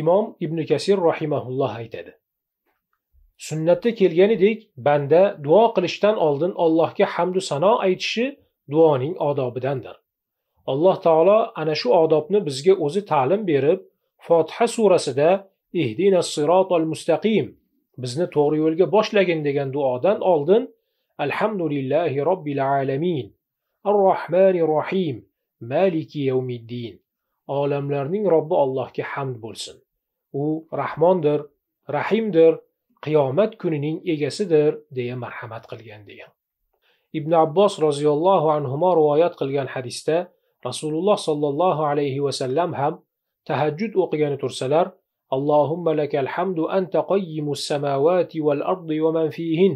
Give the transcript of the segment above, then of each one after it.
imom ibn kasir rahimaulloh aytadi sunnatda kelganidek banda duo qilishdan oldin allohga hamdu sano aytishi duoning odobidandir alloh taolo ana shu odobni bizga o'zi ta'lim berib fotiha surasida ihdina sirotol mustaqim bizni to'g'ri yo'lga boshlagin degan duodan oldin alhamdulillahi robbil alamin ar rohmani rohim maliki yavmiddin olamlarning robbi allohga hamd bo'lsin u rahmondir rahimdir qiyomat kunining egasidir deya marhamat qilgan degan ibn abbos roziyallohu anhumo rivoyat qilgan hadisda rasululloh sollallohu alayhi vasallam ham tahajjud o'qigani tursalar اللهم لك الحمد أنت قيم السماوات والأرض ومن فيهن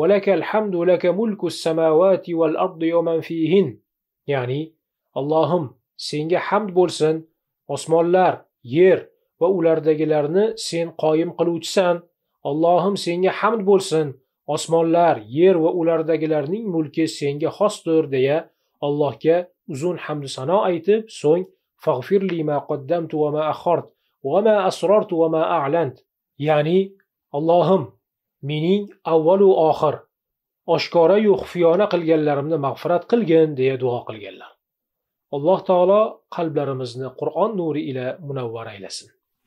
ولك الحمد لك ملك السماوات والأرض ومن فيهن يعني اللهم senga hamd bo'lsin osmonlar yer va ulardagilarni sen qoyim qiluvchisan allohim senga hamd bo'lsin osmonlar yer va ulardagilarning mulki senga xosdir deya allohga uzun hamdu sano aytib so'ng fag'firli ma qaddamtu va ma axort va ma asrortu va ma a'lant ya'ni allohim mening avvalu oxir oshkorayu xufiyona qilganlarimni mag'firat qilgin deya duo qilganlar alloh taolo qalblarimizni qur'on nuri ila munavvar aylasin